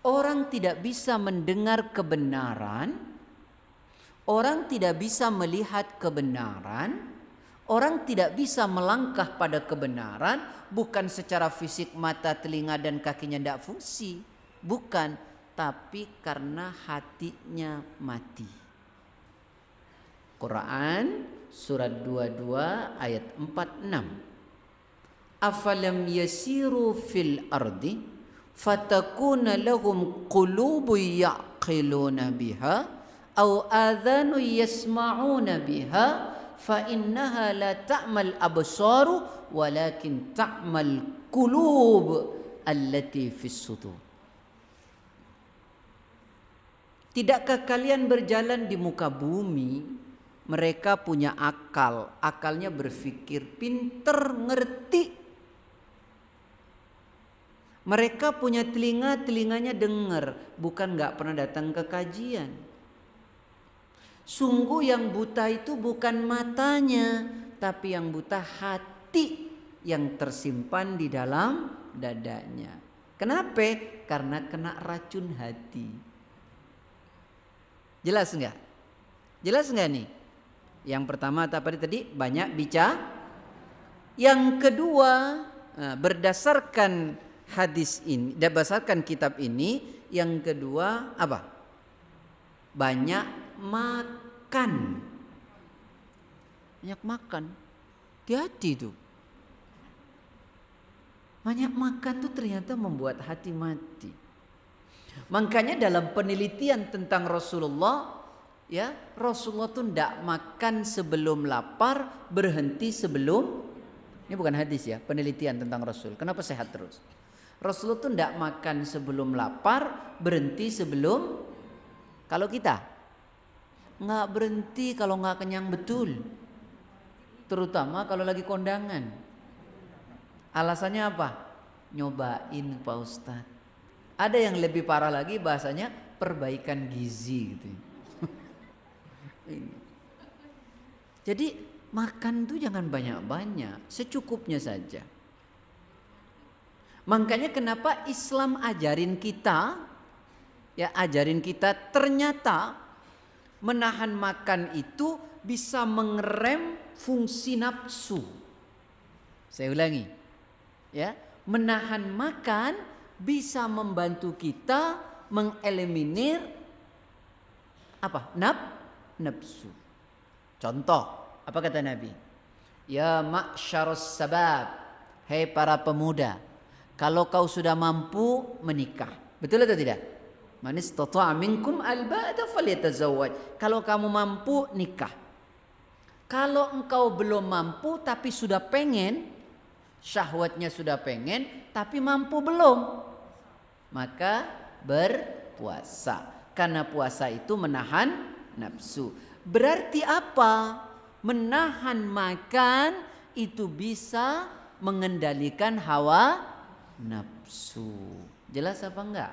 Orang tidak bisa mendengar kebenaran, orang tidak bisa melihat kebenaran, orang tidak bisa melangkah pada kebenaran, bukan secara fisik mata, telinga, dan kakinya tidak fungsi, bukan, tapi karena hatinya mati. Quran surat 22 ayat 46. Afalam yasiru fil ardi fatakuna lahum qulubu yaqiluna biha au adhanu yasma'una biha fa innaha la ta'mal absaru walakin ta'mal qulub allati fis sudur Tidakkah kalian berjalan di muka bumi mereka punya akal akalnya berpikir pinter ngerti mereka punya telinga, telinganya dengar, bukan nggak pernah datang ke kajian. Sungguh yang buta itu bukan matanya, tapi yang buta hati yang tersimpan di dalam dadanya. Kenapa? Karena kena racun hati. Jelas nggak? Jelas nggak nih? Yang pertama tadi tadi banyak bicara. Yang kedua eh, berdasarkan hadis ini berdasarkan kitab ini yang kedua apa banyak makan banyak makan hati-hati tuh banyak makan tuh ternyata membuat hati mati makanya dalam penelitian tentang Rasulullah ya Rasulullah tuh tidak makan sebelum lapar berhenti sebelum ini bukan hadis ya penelitian tentang Rasul kenapa sehat terus Rasulullah tuh tidak makan sebelum lapar, berhenti sebelum kalau kita nggak berhenti kalau nggak kenyang betul, terutama kalau lagi kondangan. Alasannya apa? Nyobain Pak Ustadz. Ada yang lebih parah lagi bahasanya perbaikan gizi gitu. Jadi makan tuh jangan banyak-banyak, secukupnya saja. Makanya kenapa Islam ajarin kita ya ajarin kita ternyata menahan makan itu bisa mengerem fungsi nafsu. Saya ulangi. Ya, menahan makan bisa membantu kita mengeliminir apa? Naf nafsu. Contoh, apa kata Nabi? Ya ma'syarus sabab. Hei para pemuda, kalau kau sudah mampu menikah. Betul atau tidak? Manis istata'a minkum alba'ata falyatazawwaj. Kalau kamu mampu nikah. Kalau engkau belum mampu tapi sudah pengen, syahwatnya sudah pengen tapi mampu belum, maka berpuasa. Karena puasa itu menahan nafsu. Berarti apa? Menahan makan itu bisa mengendalikan hawa nafsu. Jelas apa enggak?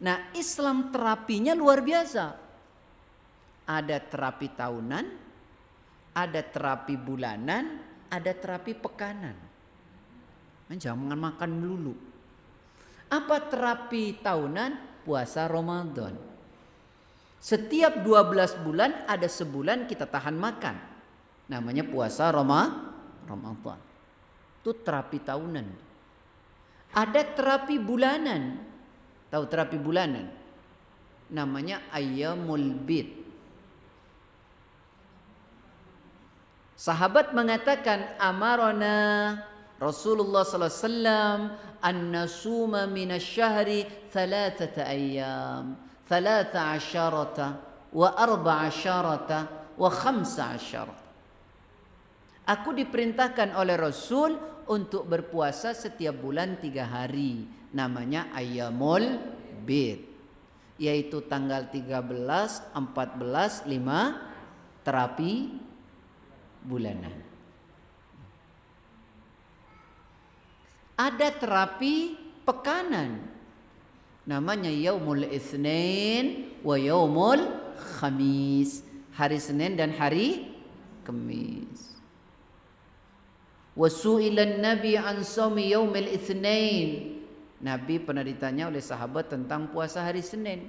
Nah, Islam terapinya luar biasa. Ada terapi tahunan, ada terapi bulanan, ada terapi pekanan. Nah, jangan makan melulu. Apa terapi tahunan? Puasa Ramadan. Setiap 12 bulan ada sebulan kita tahan makan. Namanya puasa Roma, Ramadan. Itu terapi tahunan. Ada terapi bulanan. Tahu terapi bulanan? Namanya ayyamul bid. Sahabat mengatakan amarona Rasulullah sallallahu alaihi wasallam an nasuma min asy-syahri thalathata ayyam, thalatha asyarata wa arba'a asyarata wa khamsa asyarata. Aku diperintahkan oleh Rasul untuk berpuasa setiap bulan tiga hari. Namanya ayamul Bid. Yaitu tanggal 13, 14, 5 terapi bulanan. Ada terapi pekanan. Namanya Yaumul Isnin wa Yaumul Khamis. Hari Senin dan hari Kamis. Wasu'ilan Nabi an saumi yaumil itsnain. Nabi pernah ditanya oleh sahabat tentang puasa hari Senin.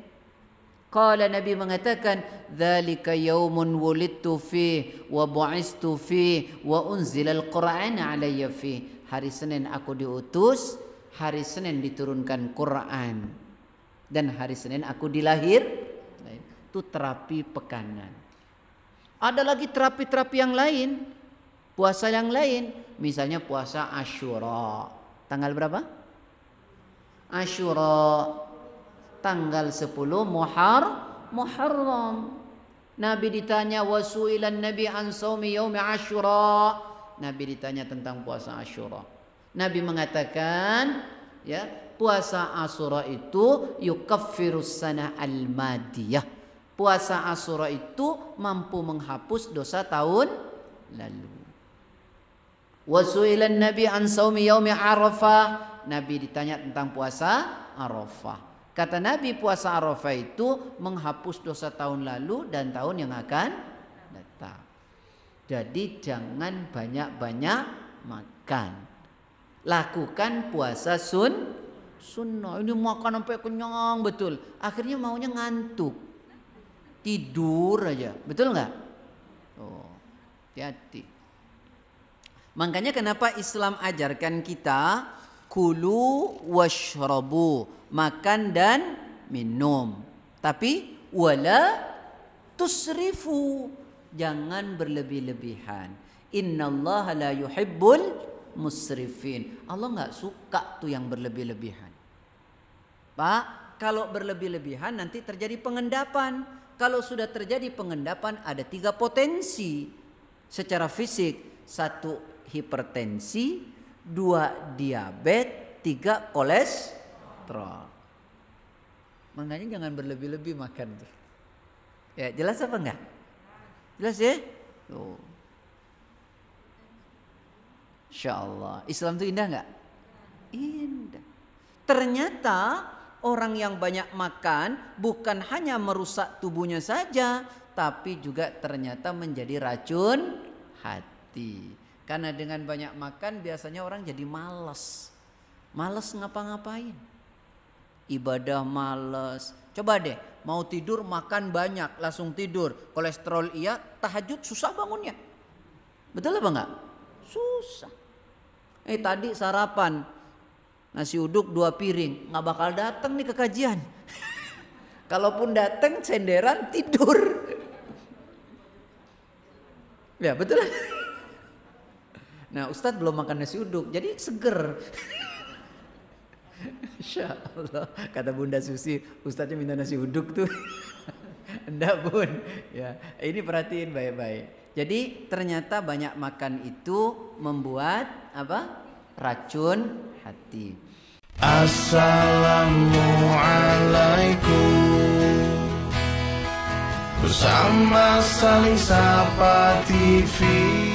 Kala Nabi mengatakan, "Dzalika yaumun wulidtu fi wa bu'istu fi wa unzila al-Qur'an alayya fi." Hari Senin aku diutus, hari Senin diturunkan Quran. Dan hari Senin aku dilahir. Itu terapi pekanan. Ada lagi terapi-terapi yang lain Puasa yang lain, misalnya puasa Ashura. Tanggal berapa? Ashura. Tanggal 10 Muhar Muharram. Nabi ditanya wasuilan Nabi an saumi yaumi Ashura. Nabi ditanya tentang puasa Ashura. Nabi mengatakan, ya, puasa Ashura itu yukaffirus sana al-madiyah. Puasa Ashura itu mampu menghapus dosa tahun lalu. Wasuilan Nabi an saumi yaumi Arafah. Nabi ditanya tentang puasa Arafah. Kata Nabi puasa Arafah itu menghapus dosa tahun lalu dan tahun yang akan datang. Jadi jangan banyak-banyak makan. Lakukan puasa sun sunnah. Ini makan sampai kenyang betul. Akhirnya maunya ngantuk. Tidur aja. Betul nggak? Oh, hati-hati. Makanya kenapa Islam ajarkan kita kulu washrabu, makan dan minum. Tapi wala tusrifu, jangan berlebih-lebihan. Innallaha la yuhibbul musrifin. Allah nggak suka tuh yang berlebih-lebihan. Pak, kalau berlebih-lebihan nanti terjadi pengendapan. Kalau sudah terjadi pengendapan ada tiga potensi secara fisik. Satu hipertensi, dua diabetes, tiga kolesterol. Makanya jangan berlebih-lebih makan tuh. Ya, jelas apa enggak? Jelas ya? Tuh. Insya Allah. Islam itu indah enggak? Indah. Ternyata orang yang banyak makan bukan hanya merusak tubuhnya saja, tapi juga ternyata menjadi racun hati. Karena dengan banyak makan biasanya orang jadi malas. Malas ngapa-ngapain. Ibadah malas. Coba deh, mau tidur makan banyak, langsung tidur. Kolesterol iya, tahajud susah bangunnya. Betul apa enggak? Susah. Eh tadi sarapan nasi uduk dua piring, nggak bakal datang nih ke kajian. Kalaupun datang cenderan tidur. ya betul. Nah Ustadz belum makan nasi uduk, jadi seger. Insya Allah, kata Bunda Susi, Ustadznya minta nasi uduk tuh. Enggak bun, ya ini perhatiin baik-baik. Jadi ternyata banyak makan itu membuat apa? Racun hati. Assalamualaikum Bersama saling sapa TV